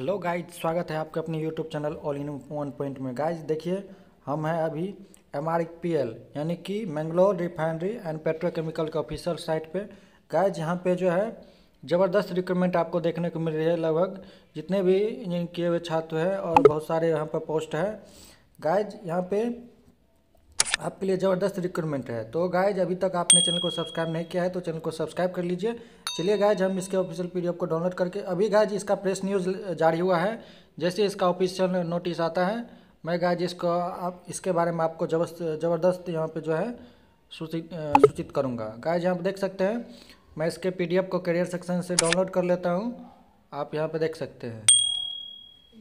hello guys स्वागत है आपके अपने YouTube channel all in one point में गाइज देखिए हम हैं अभी एम आर पी एल यानी कि मैंगलोर रिफाइनरी एंड पेट्रोकेमिकल के ऑफिशियल साइट पे गाइज यहाँ पे जो है ज़बरदस्त रिक्रूटमेंट आपको देखने को मिल रही है लगभग जितने भी इंजीनियरिंग किए हुए छात्र हैं और बहुत सारे यहाँ पर पोस्ट हैं गाइज यहाँ पे आपके लिए ज़बरदस्त रिक्रूटमेंट है तो गायज अभी तक आपने चैनल को सब्सक्राइब नहीं किया है तो चैनल को सब्सक्राइब कर लीजिए चलिए गायज हम इसके ऑफिशियल पी को डाउनलोड करके अभी गायज इसका प्रेस न्यूज़ जारी हुआ है जैसे इसका ऑफिशियल नोटिस आता है मैं गायज इसको आप इसके बारे में आपको ज़बरदस्त यहाँ पर जो है सूचित सूचित करूँगा गायज यहाँ पर देख सकते हैं मैं इसके पी को करियर सेक्शन से डाउनलोड कर लेता हूँ आप यहाँ पर देख सकते हैं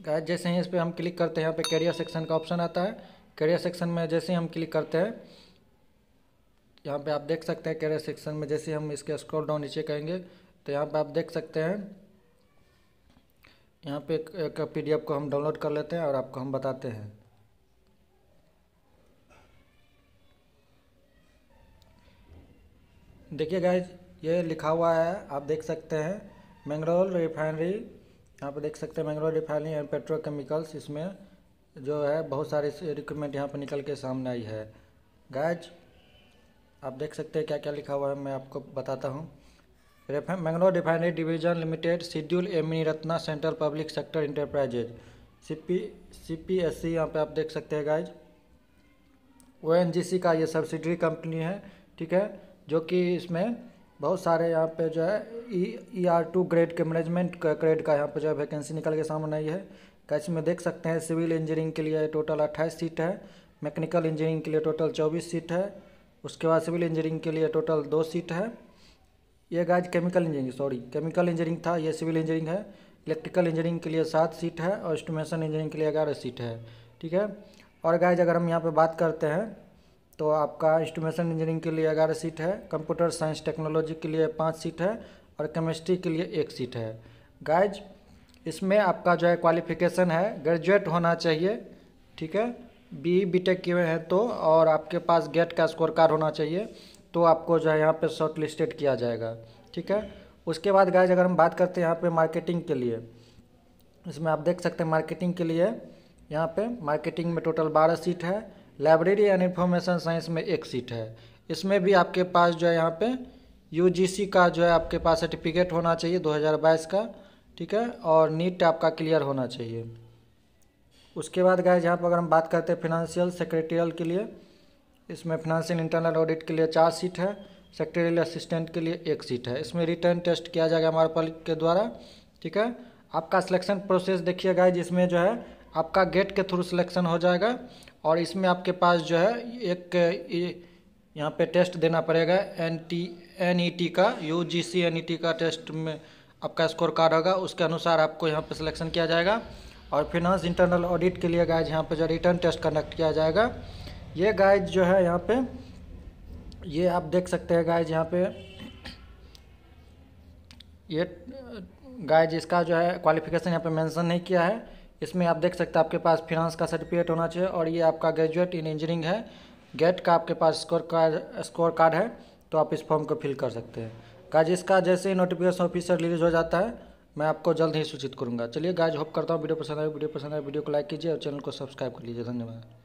गायज जैसे ही इस पर हम क्लिक करते हैं यहाँ पर करियर सेक्शन का ऑप्शन आता है करियर सेक्शन में जैसे हम क्लिक करते हैं यहाँ पे आप देख सकते हैं करियर सेक्शन में जैसे हम इसके स्क्रॉल डाउन नीचे करेंगे तो यहाँ पे आप देख सकते हैं यहाँ पे एक, पीडीएफ को हम डाउनलोड कर लेते हैं और आपको हम बताते हैं देखिए गाइज ये लिखा हुआ है आप देख सकते हैं मैंगरोल रिफाइनरी यहाँ पे देख सकते हैं मैंगरोल रिफाइनरी एंड पेट्रोकेमिकल्स इसमें जो है बहुत सारे रिक्वायरमेंट यहाँ पर निकल के सामने आई है गैज आप देख सकते हैं क्या क्या लिखा हुआ है मैं आपको बताता हूँ Mangalore refinery division limited schedule A mini Ratna central public sector enterprises C P C P S C यहाँ पर आप देख सकते हैं गाइज ओ एन जी सी का ये सब्सिडरी कंपनी है ठीक है जो कि इसमें बहुत सारे यहाँ पे जो है E E R two grade के मैनेजमेंट ग्रेड का यहाँ पे जो है वैकेंसी निकल के सामने आई है कच्छ में देख सकते हैं सिविल इंजीनियरिंग के लिए टोटल अट्ठाईस सीट है मैकेनिकल इंजीनियरिंग के लिए टोटल चौबीस सीट है उसके बाद सिविल इंजीनियरिंग के लिए टोटल दो सीट है ये guys chemical engineering sorry chemical engineering था ये सिविल इंजीनियरिंग है इलेक्ट्रिकल इंजीनियरिंग के लिए सात सीट है और इस्टोमेशन इंजीनियरिंग के लिए ग्यारह सीट है ठीक है और गाइज अगर हम यहाँ पर बात करते हैं तो आपका इंस्ट्रूमेशन इंजीनियरिंग के लिए ग्यारह सीट है कंप्यूटर साइंस टेक्नोलॉजी के लिए पाँच सीट है और केमिस्ट्री के लिए एक सीट है गाइज इसमें आपका जो है क्वालिफिकेशन है ग्रेजुएट होना चाहिए ठीक है बी बी टेक किए हैं तो और आपके पास गेट का स्कोर कार्ड होना चाहिए तो आपको जो है यहाँ पे शॉर्ट लिस्टेड किया जाएगा ठीक है उसके बाद गाइज अगर हम बात करते हैं यहाँ पे मार्केटिंग के लिए इसमें आप देख सकते हैं मार्केटिंग के लिए यहाँ पे मार्केटिंग में टोटल बारह सीट है लाइब्रेरी एंड इन्फॉर्मेशन साइंस में एक सीट है इसमें भी आपके पास जो है यहाँ पे यूजीसी का जो है आपके पास सर्टिफिकेट होना चाहिए 2022 का ठीक है और नीट आपका क्लियर होना चाहिए उसके बाद गाय जहाँ पर अगर हम बात करते हैं फिनेंशियल सेक्रेटरियल के लिए इसमें फिनंशियल इंटरनल ऑडिट के लिए चार सीट है सेक्रेटरियल असिस्टेंट के लिए एक सीट है इसमें रिटर्न टेस्ट किया जाएगा हमारे पल के द्वारा ठीक है आपका सिलेक्शन प्रोसेस देखिए गाय जिसमें जो है आपका गेट के थ्रू सिलेक्शन हो जाएगा और इसमें आपके पास जो है एक यहाँ पे टेस्ट देना पड़ेगा N T N E T का U G C N E T का टेस्ट में आपका स्कोर कार्ड होगा उसके अनुसार आपको यहाँ पर सिलेक्शन किया जाएगा और फिनांस इंटरनल ऑडिट के लिए गाइज यहाँ पर जो रिटर्न टेस्ट कंडक्ट किया जाएगा ये गाइज जो है यहाँ पे ये आप देख सकते हैं गाइज यहाँ पे ये गाइज इसका जो है क्वालिफिकेशन यहाँ पे मेंशन नहीं किया है इसमें आप देख सकते हैं आपके पास फिनांस का सर्टिफिकेट होना चाहिए और ये आपका ग्रेजुएट इन इंजीनियरिंग है गेट का आपके पास स्कोर कार्ड स्कोर कार्ड है तो आप इस फॉर्म को फिल कर सकते हैं गाज इसका जैसे ही नोटिफिकेशन ऑफिसर रिलीज हो जाता है मैं आपको जल्द ही सूचित करूँगा चलिए गाइज होप करता हूँ वीडियो पसंद आए वीडियो पसंद आए वीडियो को लाइक कीजिए और चैनल को सब्सक्राइब कर लीजिए धन्यवाद